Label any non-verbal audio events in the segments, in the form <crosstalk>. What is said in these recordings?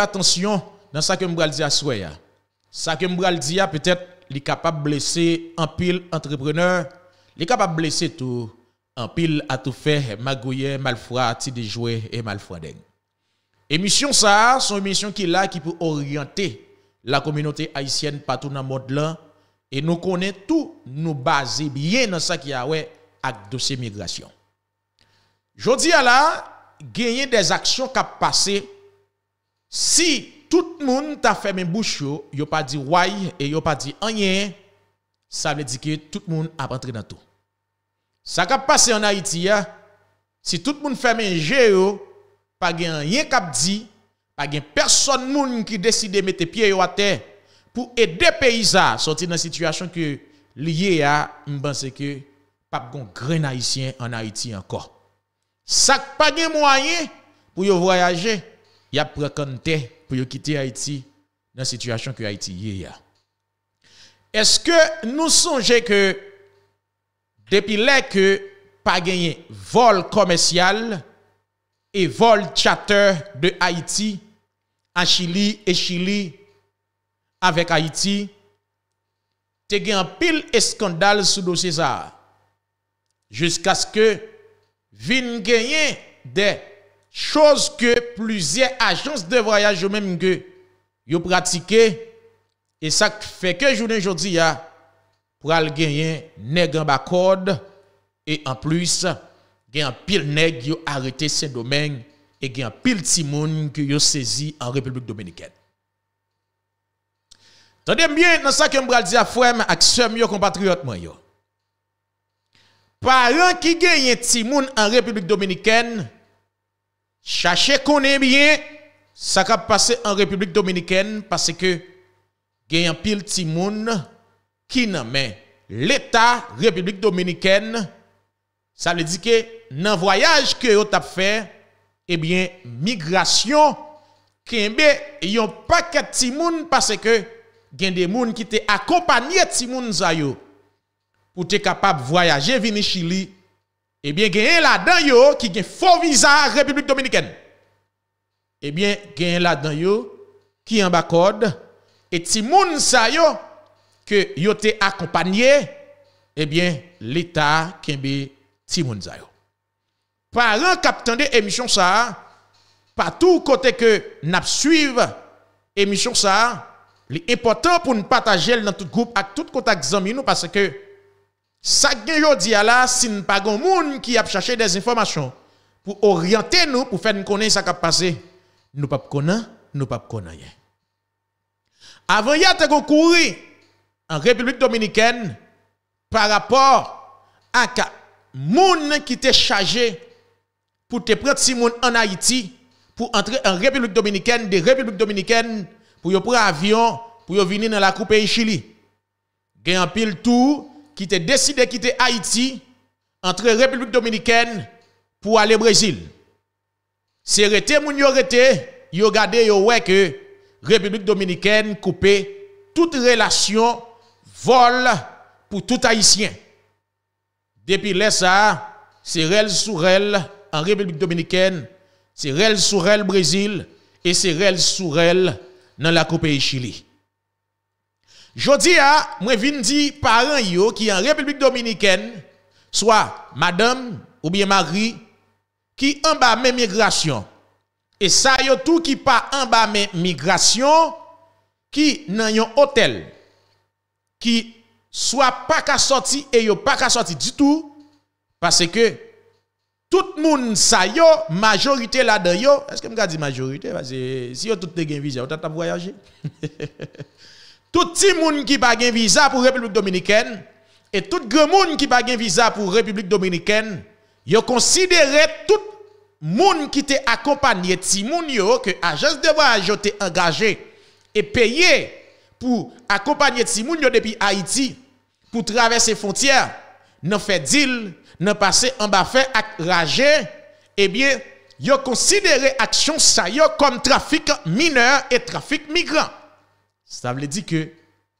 attention dans ça que je dire à Soya. Ça que je dire peut-être les capable de blesser un pile entrepreneur, il est capable de blesser tout un pile à tout faire magouiller malfroid ti de jouer et malfroideng. Émission ça, son émission qui est là qui peut orienter la communauté haïtienne partout dans le monde là et nous connaît tout nous baser bien dans ça qui a ouais avec dossier migration. Jodi à la gagner des actions qui passé si tout le monde t'a fermé bouche, yo pas dit why et yo pas dit rien, ça veut dire que tout le monde a rentré dans tout. Ça qui passé en Haïti, si tout le monde fermait un géo, pas rien a dit, pas personne qui décide de mettre pieds à terre pour aider pays à sortir de la situation que lié à pense que pas de grand haïtien en Haïti encore. Ça pas de moyen pour voyager ya prekante pou yo kite Haiti, nan sitwasyon ki Haiti yi ya. Eske nou sonje ke, depi le ke, pa genye vol komesyal, e vol chater de Haiti, an Chili e Chili, avek Haiti, te gen pil eskandal sou do César, jiskas ke, vin genye de, chose que plusieurs agences de voyage même que yo pratiqué et ça fait que journée aujourd'hui a pour aller gagner nèg en et en plus gagne pile nèg yo arrêté Saint-Domingue et gagne pile timoun que yo saisi en République dominicaine. Tendez bien dans ça que m'bral dire frère ak sœur yo moi, yo. Parents qui gagnent timoun en République dominicaine qu'on est bien ça qui passé en République dominicaine parce que il y a un pile de gens qui l'État République dominicaine. Ça veut dire que dans voyage que vous avez fait, eh bien, migration, a un paquet timoun parce que gen des moun qui te accompagné timoun za yo pour te capable voyager venir Chili eh bien, gagne là-dedans yo qui gagne faux visa République Dominicaine. Eh bien, gagne là-dedans yo qui en bas et ti moun sa yo que yo te accompagné, eh bien, l'État kembe ti moun sa yo. Parents captant de émission ça, partout côté que n'a suivre émission ça, l'important pour nous partager dans tout groupe avec tout contact zami nous parce que ça que jodi là, si nous pas de monde qui a cherché des informations pour orienter nous pour faire nous connaître ça qui a passé, nous pas connaître, nous pas connaître. Avant hier courir en République dominicaine par rapport à quelqu'un qui était chargé pour te prendre Simon en Haïti pour entrer en République dominicaine, des République dominicaine pour prendre avion pour venir dans la coupe et Chili. Gagne pile tout qui a décidé de quitter Haïti, entre République Dominicaine pour aller au Brésil. C'est arrêté, moun yo arrêté, yo gardé yo ouais que République Dominicaine coupe toute relation vol pour tout haïtien. Depuis là ça, c'est rel sur rel en République Dominicaine, c'est rel sur rel Brésil et c'est rel sur rel dans la Coupe Chili. Jodi a, à vin di parents yo qui en République dominicaine, soit madame ou bien mari qui en bas migration. Et ça yo tout qui pas en bas migration, qui nan yon hôtel, qui soit pas qu'à sorti et yo pas qu'à sortir du tout, parce que tout le monde sa yo, majorité la dedans yo, est-ce que me dit majorité? Parce que si yo tout te gen visa, ou t'a voyager <laughs> Tout petit monde qui pas visa pour République dominicaine et tout grand monde qui pas visa pour République dominicaine, yo considéré tout monde qui t'a accompagné ti moun yo que agence de voyage t'est engagé et payé pour accompagner ti moun depuis Haïti pour traverser frontières, faire fait deal, n'en passer en bas fait rager, eh bien, yo considéré action ça comme trafic mineur et trafic migrant. Ça veut dire que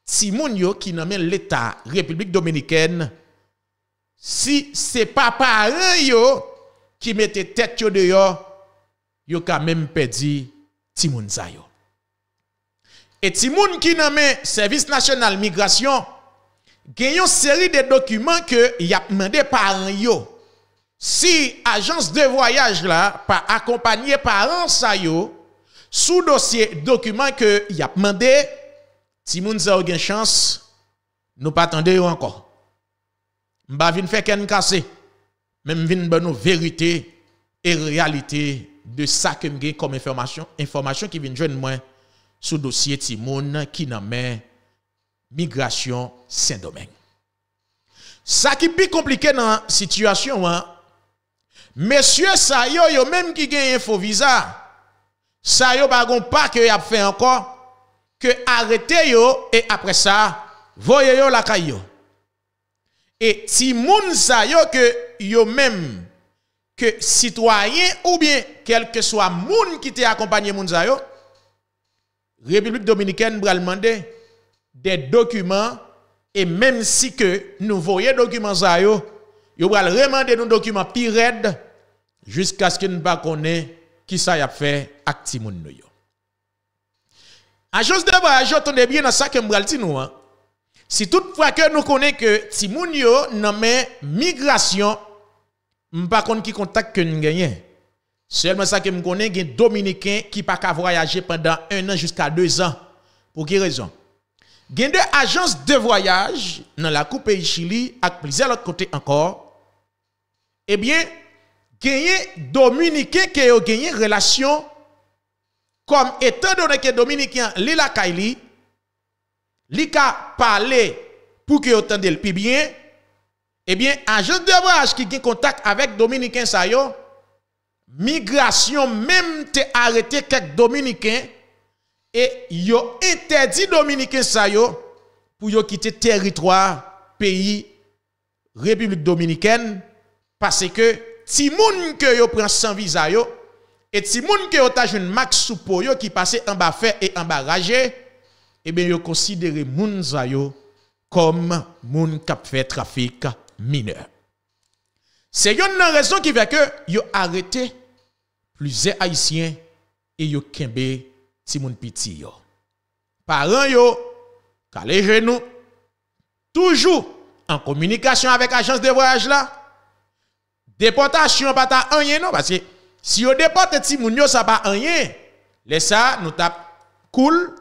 si qui nomme l'État République Dominicaine, si c'est pas un yo qui mettait tête yo dehors, yo quand même perdu timoun sa yo. Et timoun qui nomme Service National Migration, Gagne une série de documents que y a demandé un yo. Si agence de voyage là pas accompagné par sa yo, sous dossier document que y a demandé si moun e sa gen chance, nous pas attendre encore. M'ba fait faire ken casser. Même vinn ben la vérité et réalité de ça que m'gen comme information, information qui vient de moi sous dossier Timoun qui n'a migration Saint-Domingue. Ça qui est plus compliqué dans la situation, hein? monsieur Sayo, yo même qui gagne info visa, Sayo bagon pas que y fait encore, que arrêtez yo et après ça, voyez yo la caillou. Et si moun sa yo que yo même que citoyen ou bien quel que soit moun qui vous accompagné moun République dominicaine va demander des documents et même si que nous voyons documents vous yo, yo demander nos documents pire jusqu'à ce que nous ne connaissions qui ça y a fait acti moun Agence de voyage, attendez bien dans ça que je nous. Hein. Si toutefois que nous connaissons que si moun yo nan la migration, m'pa pas de contact que nous gagnons. Seulement ça que je connais gen dominicain qui pas voyager pendant un an jusqu'à deux ans. Pour quelle raison? a deux agences de voyage dans la coupe pays Chili avec plusieurs autres côtés encore. Eh bien, gagné dominicain qui a gagné relation comme étant donné que Dominicain Lila la Kaili, li parlé pour que vous le puis bien, eh bien, agent de voyage qui a contact avec Dominicain sa migration même te arrêté quelques Dominicains et yo interdit Dominicain sa pour quitter quitter territoire, pays, République Dominicaine, parce que si moun que yo prend sans visa yo, et si moun ke un une max soupo qui passait en bas fait et en bas rage, eh bien yo considéré moun za yo comme moun kap fait trafic mineur. C'est une raison qui fait que yo arrêté plusieurs haïtiens et yo kembe ti moun piti yo. Parents yo calé genoux toujours en communication avec agence de voyage là. Déportation pas ta rien non parce que si vous déportez ti moun yo, ça pas rien. Les ça, nous tap cool,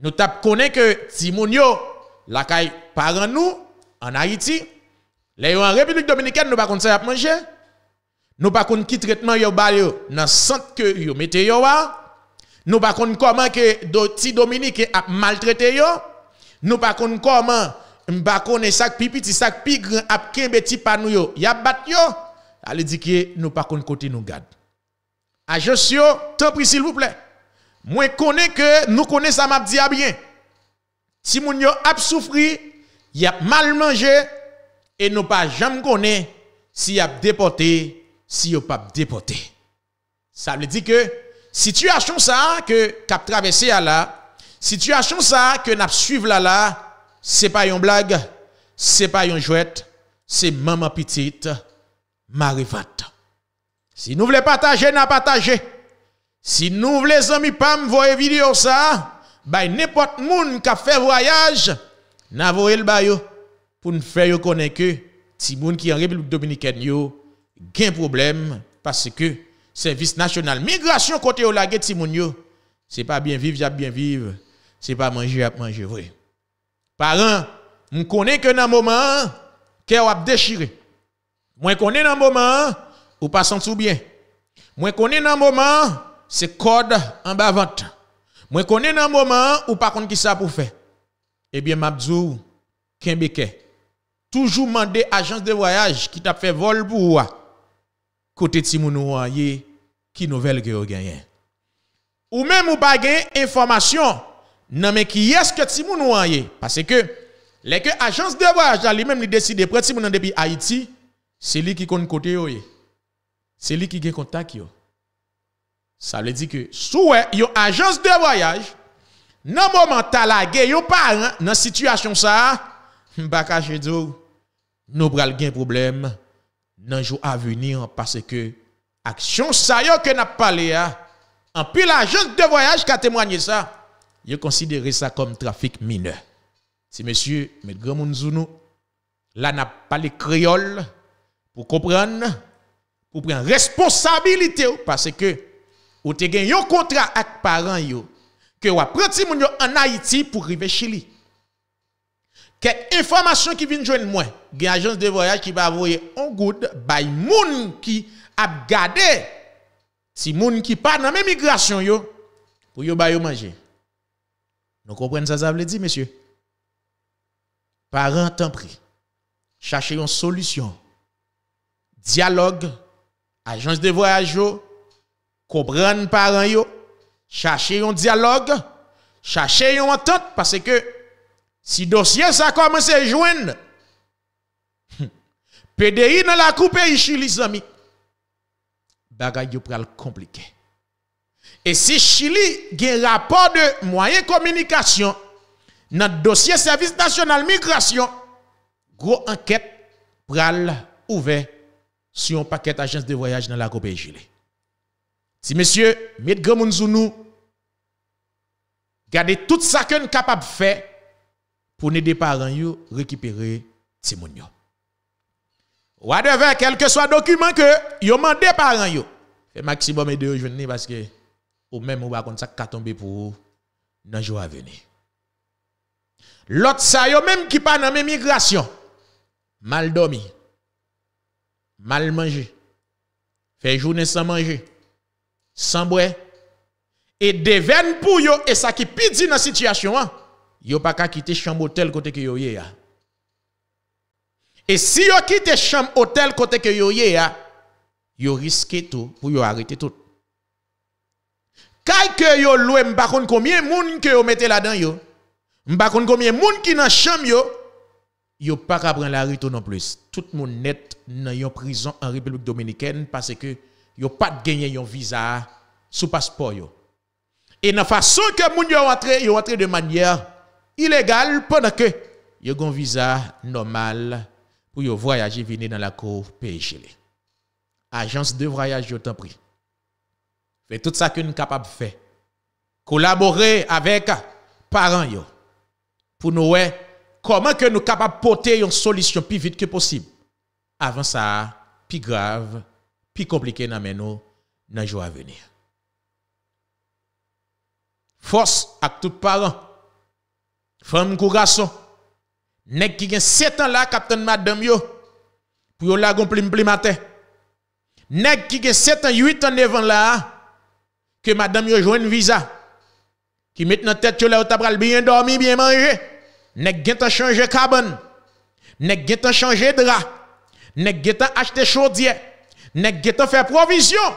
nous tap connaît que ti moun yo, la caille parent nous, en Haïti, les en République Dominicaine, nous pas contre ça à manger. Nous pas contre qui traitement yo ba yo, dans centre que yo mettez yo Nous pas contre comment que ti Dominique a maltraité yo. Nous pas contre comment m'pa connaît sac pipi ti sac pi ap kembe ti panou yo. Y bat yo. Allez di que nous pas contre côté nous gade. Agensio, tant pis s'il vous plaît. Moi connais que nous connaissons ça m'a dit bien. Si nous yo a souffri, y a mal mangé et nous pas jamais connaît si y a déporté, si y pas déporté. Ça veut dire que si tu situation ça que cap traversé à là, situation ça que n'a suivre là là, c'est pas une blague, c'est pas une jouette, c'est maman petite Marivate. Si nous voulons partager, n'a partager. Si nous voulons amis me voir vidéo ça, bah n'importe monde qui fait voyage, n'a voyons. le bayo pour nous faire connaître que si gens qui en République dominicaine yo un problème parce que service national migration côté au si yo, c'est pas bien vivre, j'ai bien vivre, c'est pas manger, j'ai manger vrai. Parents, on connaît que dans moment cœur a déchiré. Moi connais dans moment ou pas tout bien. Moi connais dans moment, c'est code en bas vente. Moi connais dans moment ou pas contre qui ça pour faire. Eh bien Mabdou Kembeke toujours mandé agence de voyage qui t'a fait vol pour côté Timounou ah, qui nouvelle que vous gagné. Ou même ou pas information non mais qui est-ce que Timounou ah, parce que les que agence de voyage là lui-même lui décide prendre Timounou depuis Haïti, c'est lui qui compte côté c'est lui qui a contact. Yo. Ça veut dire que, sous yo agence de voyage, dans nan moment ta la ge yo parent nan situation ça m'pa cacher dire nous pral gen problème nan jour à venir parce que action ça yo que n'a parlé hein. en plus l'agence de voyage qui a témoigné ça je considéré ça comme trafic mineur si monsieur grand là n'a pas les créole pour comprendre pour prendre responsabilité parce que ou te gen un contrat avec parents yo que ou avez moun yo en Haïti pour arriver Chili. Chili. information informations qui vient joindre moi, une agence de voyage qui va envoyer un good by moun qui a gardé si moun qui part dans même migration yo pour yo ba yo manger. Nous comprenons ça ça veut dire monsieur. Parents t'en prie. Cherchez une solution. Dialogue agence de voyage, comprendre yo. chercher un dialogue, chercher une entente, parce que si dossier ça commence à joindre, <laughs> PDI dans la coupe et Chili amis. bagay yo pral compliqué. Et si Chili un rapport de moyens communication dans le dossier service national migration, gros enquête pral ouvert sur un paquet d'agences de voyage dans la copie Gilet. Si monsieur, mettez grand monde nous, gardez tout ça que nous capable de faire pour aider les parents récupérer ces gens. Whatever, quel que soit le document que vous demandez aux yo. Fait maximum de vous parce que au même ou comme ça tomber pour vous dans les à venir. L'autre ça, yo même qui pas dans migration, mal dormi mal manger, fait journée sans manger, sans boire, et deven pour yo, et ça qui pidi dans la situation, hein. yo pas qu'à quitter chambre hôtel côté que yo a. Hein. Et si yo quitte chambre hôtel côté que yo yon hein, yo risque tout pour yo arrêter tout. Kay que yo loué, m'bakon combien moun que yo mette là-dedans yo. m'bakon combien moun qui nan chambre yo yo pas qu'à prendre la rito non plus. Tout le monde net dans prison en République dominicaine parce que yo pas de gagner visa sous passeport yo. Et la façon que moun yo entré, yo entré de manière illégale pendant que yo un visa normal pour yo voyager venir dans la cour PGL. Agence de voyage yo t'en prie. Fait tout ça que nous capable faire. Collaborer avec parents yo pour nous comment que nous capables porter une solution plus vite que possible avant ça plus grave plus compliqué dans nous à venir force à tous parents femmes garçons nèg qui ont 7 ans là capitaine madame yo pour la gon matin qui ont 7 ans 8 ans 9 ans là que madame yo une visa qui la tête yo là ou bien dormi bien mangé, nèg gen changer carbone, nèg gen changer drap, nèg gen acheter chaudière, nèg gen faire provision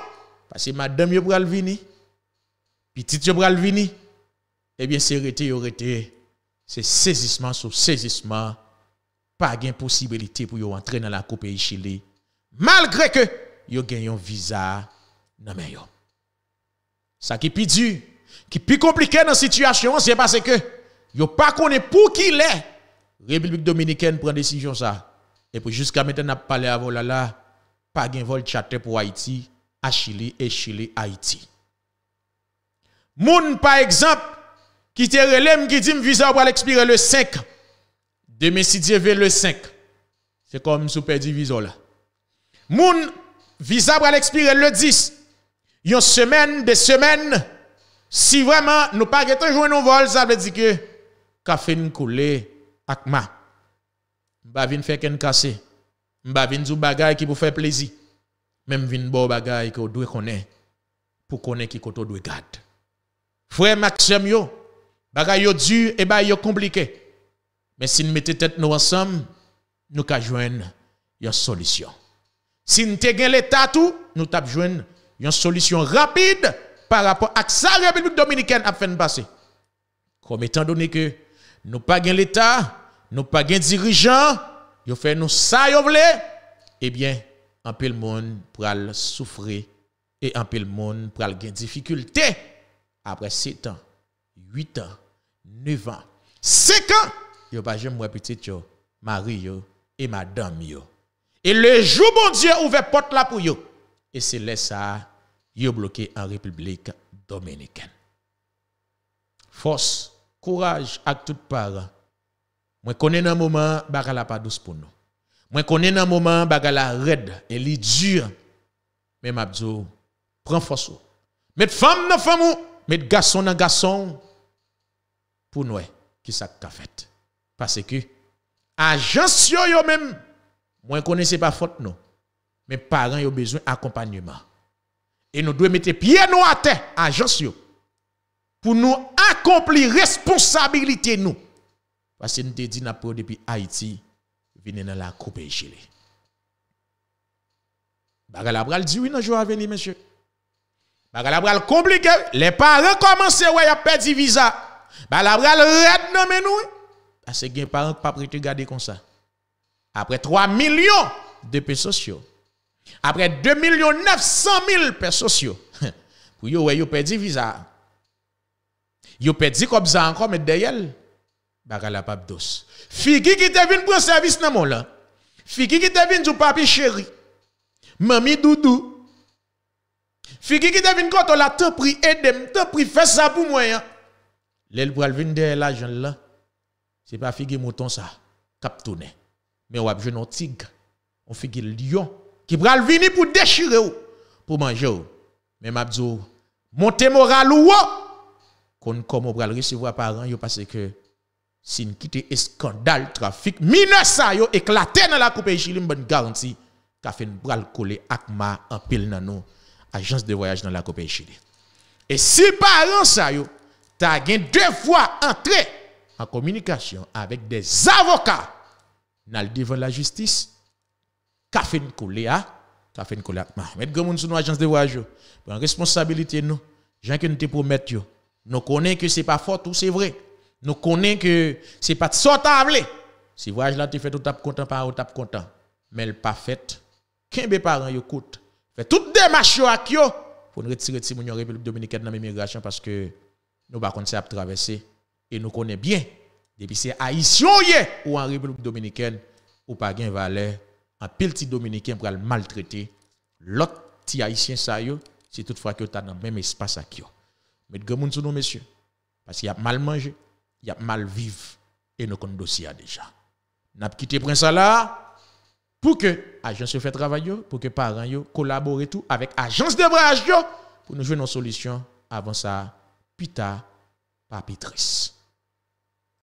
parce que madame yo pral vini, petite yo pral vini. Eh bien c'est rete yo c'est saisissement sur saisissement pas gen possibilité pour yo entrer dans la coupe et Chili malgré que yo gagne un visa nan la Ça qui est plus dur, qui est plus compliqué dans la situation, c'est parce que Yo pas connaît pour qui est. République dominicaine prend décision ça. Et puis jusqu'à maintenant n'a parlé avant là là pas de vol chatter pour Haïti, à Chili et Chili Haïti. Moun par exemple qui te relève qui dit visa va expirer le 5. Demain si Dieu veut le 5. C'est comme super visa là. Moun visa va l'expirer le 10. Yon semaine, des semaines. Si vraiment nous pas jouer nos nos vol, ça veut dire que café coulé ak ma m'ba vinn faire ken cassé m'ba vinn dou bagay qui pou faire plaisir même vinn bon bagay que doit connaître pour connaître qui koto dwe garde frère Maxime yo bagay yo dur et ba yo mais si nous mettons nous ensemble nous ka une solution si nous gen l'état tout nous tap jwen une solution rapide par rapport à sa la République dominicaine a fait passer comme étant donné que nous pas gain l'État, nous pas gain dirigeant, yo fait nous ça yo voulons, eh bien, un peu le monde pral souffrir et un peu le monde pral gain difficulté après 7 ans, 8 ans, 9 ans, 5 ans, yo pas jamais petit, yo, Marie yo et madame yo. Et le jour bon Dieu la porte là pour yo. Et c'est là ça yo bloqué en République dominicaine. Force courage à toutes part. Moi connais un moment bagala pas douce pour nous. Moi connais un moment bagala raide et li dur. Mais m'a prends force. Mette femme dans femme, met garçon dans garçon pour nous qui ça fait parce que agence yo même moi connais pas faute non. Mes parents ont besoin d'accompagnement. Et nous devons mettre pieds nous à terre, agence pour nous accomplir responsabilité nous. Parce que nous avons dit nous depuis Haïti, venir dans la coupe et gelé. Bagalabral dit oui dans le jour à venir, monsieur. Bagalabral compliqué. Les parents commencent ouais, a perdre visa. Bagalabral red non mais nous. Parce que les parents pas prêt garder comme ça. Après 3 millions de personnes sociaux. Après 2 millions 900 000 personnes sociaux. Pour yo, ouais, yo perdu visa. Yo pedi comme ça encore, mais derrière, baga la dos. figi qui te vin pour service nan mon là. Figi qui te du papi chéri. Mami doudou. figi qui te quand on la te pri aide, te pri fais ça pour moi. L'el pour vin derrière l'argent là. C'est pas figi mouton ça. Cap tourner Mais on a tig, ou tigre. On figi lion qui pral venir pour déchirer ou, pour manger ou. Mais m'a dit, monter moral ou, ou qu'on comme on recevoir par an parce que si une quitte scandale trafic mineur ça yo éclaté dans la coupe Chili bonne garantie qu'a fait bral coller akma en pile dans nous agence de voyage dans la coupe Chili et si an ça yo t'a deux fois entré en communication avec des avocats dans le devant la justice qu'a fait collé a qu'a fait coller akma Mais sur nos agence de voyage yo responsabilité nous gens qui nous te promettre, yo nous connaissons que ce n'est pas fort ou c'est vrai. Nous connaissons que ce n'est pas sortable. Si voyage là tu fais tout tap content pas ou tap content. Mais le pas fait. Qu'un parents yo coûte. Fait toute démarche à ak pour nous retirer de la République dominicaine dans l'immigration parce que nous ne pouvons pas traverser et nous connaissons bien depuis c'est haïtien ou en République dominicaine ou pas gain valeur un petit dominicain pour le maltraiter l'autre petit haïtien ça yo c'est toutefois que tu dans le même espace à yo mais grand nos messieurs. Parce qu'il y a mal mangé, il y a mal vivre. Et nous avons dossier déjà. Nous avons quitté Prince là pour que l'agence fait travail, pour que les parents collaborent tout avec l'agence de brage pour nous jouer nos solutions avant ça, plus tard,